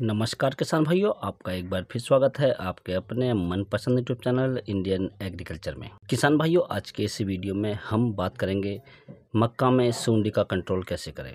नमस्कार किसान भाइयों आपका एक बार फिर स्वागत है आपके अपने मनपसंद यूट्यूब चैनल इंडियन एग्रीकल्चर में किसान भाइयों आज के इस वीडियो में हम बात करेंगे मक्का में सूंडी का कंट्रोल कैसे करें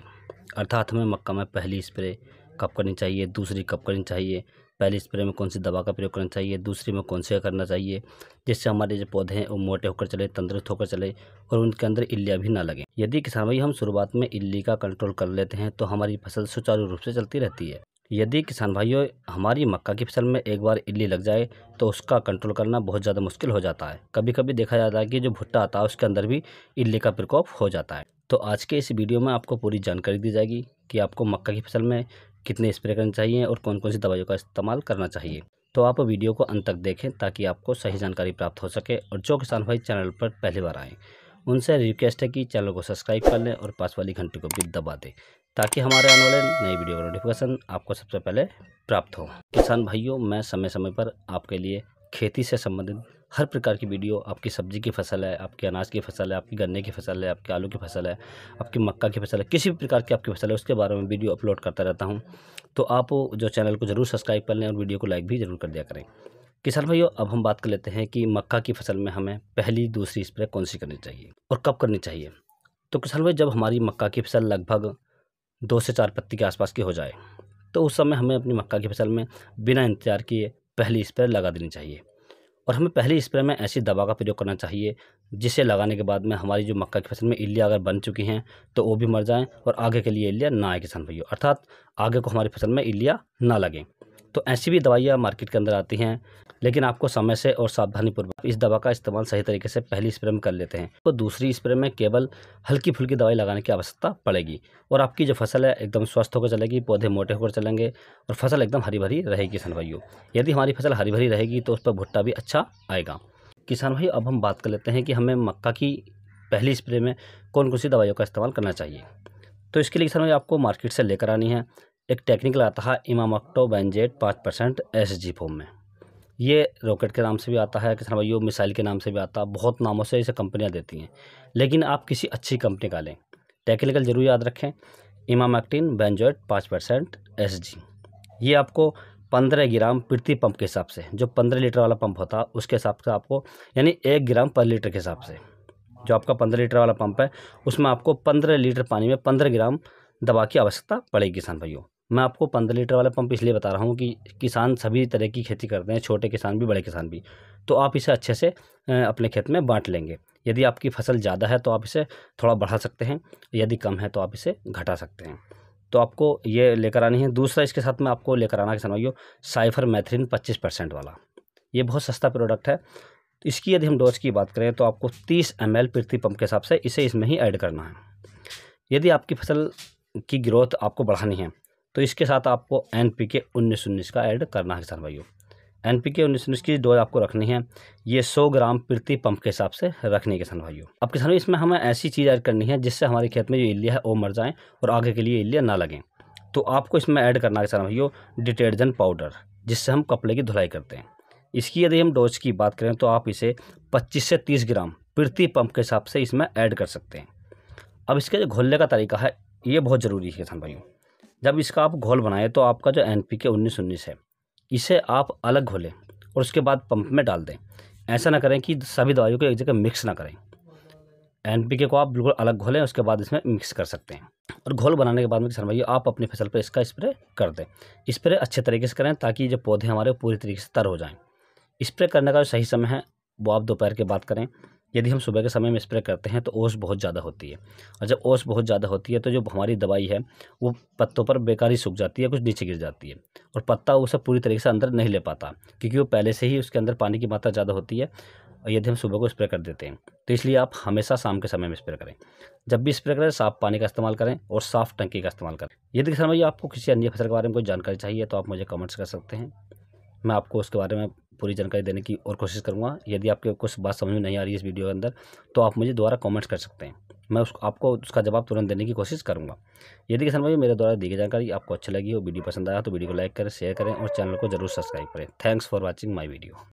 अर्थात हमें मक्का में पहली स्प्रे कब करनी चाहिए दूसरी कब करनी चाहिए पहली स्प्रे में कौन सी दवा का प्रयोग करना चाहिए दूसरी में कौन से करना चाहिए जिससे हमारे जो पौधे हैं वो मोटे होकर चले तंदुरुस्त होकर चले और उनके अंदर इल्लियाँ भी ना लगें यदि किसान भाई हम शुरुआत में इल्ली का कंट्रोल कर लेते हैं तो हमारी फसल सुचारू रूप से चलती रहती है यदि किसान भाइयों हमारी मक्का की फसल में एक बार इली लग जाए तो उसका कंट्रोल करना बहुत ज़्यादा मुश्किल हो जाता है कभी कभी देखा जाता है कि जो भुट्टा आता है उसके अंदर भी इली का प्रकोप हो जाता है तो आज के इस वीडियो में आपको पूरी जानकारी दी जाएगी कि आपको मक्का की फसल में कितने स्प्रे करने चाहिए और कौन कौन सी दवाइयों का इस्तेमाल करना चाहिए तो आप वीडियो को अंत तक देखें ताकि आपको सही जानकारी प्राप्त हो सके और जो किसान भाई चैनल पर पहली बार आएँ उनसे रिक्वेस्ट है कि चैनल को सब्सक्राइब कर लें और पास वाली घंटी को भी दबा दें ताकि हमारे आने वाले नए वीडियो का नोटिफिकेशन आपको सबसे पहले प्राप्त हो किसान भाइयों मैं समय समय पर आपके लिए खेती से संबंधित हर प्रकार की वीडियो आपकी सब्जी की फसल है आपके अनाज की फसल है आपकी गन्ने की फसल है आपके आलू की फसल है आपकी मक्का की फसल है किसी भी प्रकार की आपकी फसल है उसके बारे में वीडियो अपलोड करता रहता हूँ तो आप जो चैनल को जरूर सब्सक्राइब कर लें और वीडियो को लाइक भी जरूर कर दिया करें किसान भाइयों अब हम बात कर लेते हैं कि मक्का की फसल में हमें पहली दूसरी स्प्रे कौन सी करनी चाहिए और कब करनी चाहिए तो किसान भाई जब हमारी मक्का की फसल लगभग दो से चार पत्ती के आसपास की हो जाए तो उस समय हमें अपनी मक्का की फसल में बिना इंतजार किए पहली स्प्रे लगा देनी चाहिए और हमें पहली स्प्रे में ऐसी दवा का प्रयोग करना चाहिए जिसे लगाने के बाद में हमारी जो मक्का की फसल में इलिया अगर बन चुकी हैं तो वो भी मर जाएं और आगे के लिए इलिया ना आए किसान भैया अर्थात आगे को हमारी फसल में इलिया ना लगें तो ऐसी भी दवाइयाँ मार्केट के अंदर आती हैं लेकिन आपको समय से और सावधानीपूर्वक इस दवा का इस्तेमाल सही तरीके से पहली स्प्रे में कर लेते हैं तो दूसरी स्प्रे में केवल हल्की फुल्की दवाई लगाने की आवश्यकता पड़ेगी और आपकी जो फसल है एकदम स्वस्थ होकर चलेगी पौधे मोटे होकर चलेंगे और फसल एकदम हरी भरी रहेगी किसान भाइयों यदि हमारी फसल हरी भरी रहेगी तो उस पर भुट्टा भी अच्छा आएगा किसान भाई अब हम बात कर लेते हैं कि हमें मक्का की पहली स्प्रे में कौन कौन सी दवाइयों का इस्तेमाल करना चाहिए तो इसके लिए किसान भाई आपको मार्केट से लेकर आनी है एक टेक्निकल आता है इमाम बैनजेट पाँच परसेंट एस जी फोम में ये रॉकेट के नाम से भी आता है किसान भाई मिसाइल के नाम से भी आता है बहुत नामों से इसे कंपनियां देती हैं लेकिन आप किसी अच्छी कंपनी का लें टेक्निकल जरूर याद रखें इमाम एक्टिन बैनजेट पाँच परसेंट एस जी ये आपको पंद्रह ग्राम प्रति पंप के हिसाब से जो पंद्रह लीटर वाला पंप होता है उसके हिसाब से आपको यानी एक ग्राम पर लीटर के हिसाब से जो आपका पंद्रह लीटर वाला पंप है उसमें आपको पंद्रह लीटर पानी में पंद्रह ग्राम दवा की आवश्यकता पड़ेगी किसान भाइयों मैं आपको पंद्रह लीटर वाला पंप इसलिए बता रहा हूँ कि किसान सभी तरह की खेती करते हैं छोटे किसान भी बड़े किसान भी तो आप इसे अच्छे से अपने खेत में बांट लेंगे यदि आपकी फसल ज़्यादा है तो आप इसे थोड़ा बढ़ा सकते हैं यदि कम है तो आप इसे घटा सकते हैं तो आपको ये लेकर आनी है दूसरा इसके साथ में आपको लेकर आना किसान भाइयों साइफर मैथ्रीन पच्चीस परसेंट वाला ये बहुत सस्ता प्रोडक्ट है इसकी यदि हम डोज की बात करें तो आपको तीस एम एल प्रति पंप के हिसाब से इसे इसमें ही ऐड करना है यदि आपकी फसल की ग्रोथ आपको बढ़ानी है तो इसके साथ आपको एन पी के उन्नीस उन्नीस का ऐड करना है किसान भाइयों एन पी के उन्नीस उन्नीस की डोज आपको रखनी है ये सौ ग्राम प्रति पंप के हिसाब से रखनी है किसान भाइयों अब किसान भाई इसमें हमें ऐसी चीज़ ऐड करनी है जिससे हमारे खेत में जो इलिया है वो मर जाएँ और आगे के लिए इलिया ना लगें तो आपको इसमें ऐड करना है किसान भाइयों डिटर्जेंट पाउडर जिससे हम कपड़े की धुलाई करते हैं इसकी यदि हम डोज की बात करें तो आप इसे पच्चीस से तीस ग्राम प्रति पंप के हिसाब से इसमें ऐड कर सकते हैं अब इसके जो घोलने का तरीका है ये बहुत ज़रूरी है किसान भाइयों जब इसका आप घोल बनाए तो आपका जो एन पी के उन्नीस उन्नीस है इसे आप अलग घोलें और उसके बाद पंप में डाल दें ऐसा ना करें कि सभी दवाइयों को एक जगह मिक्स ना करें एन पी के को आप बिल्कुल अलग घोलें उसके बाद इसमें मिक्स कर सकते हैं और घोल बनाने के बाद में किसान भाई आप अपनी फसल पर इसका स्प्रे कर दें स्प्रे अच्छे तरीके से करें ताकि जो पौधे हमारे पूरी तरीके से तर हो जाएँ स्प्रे करने का जो सही समय है वो आप दोपहर के बाद करें यदि हम सुबह के समय में स्प्रे करते हैं तो ओस बहुत ज़्यादा होती है और जब ओस बहुत ज़्यादा होती है तो जो हमारी दवाई है वो पत्तों पर बेकारी सूख जाती है कुछ नीचे गिर जाती है और पत्ता उसे पूरी तरीके से अंदर नहीं ले पाता क्योंकि वो पहले से ही उसके अंदर पानी की मात्रा ज़्यादा होती है और यदि हम सुबह को स्प्रे कर देते हैं तो इसलिए आप हमेशा शाम के समय में स्प्रे करें जब भी स्प्रे करें साफ पानी का इस्तेमाल करें और साफ टंकी का इस्तेमाल करें यदि किसान आपको किसी अन्य फसल के बारे में कोई जानकारी चाहिए तो आप मुझे कमेंट्स कर सकते हैं मैं आपको उसके बारे में पूरी जानकारी देने की और कोशिश करूँगा यदि आपके कुछ बात समझ में नहीं आ रही है इस वीडियो के अंदर तो आप मुझे दोबारा कॉमेंट्स कर सकते हैं मैं उसको आपको उसका जवाब तुरंत देने की कोशिश करूँगा यदि किसान भाई मेरे द्वारा दी गई जानकारी आपको अच्छी लगी हो वीडियो पसंद आया तो वीडियो को लाइक करें शेयर करें और चैनल को जरूर सब्सक्राइब करें thanks for watching my video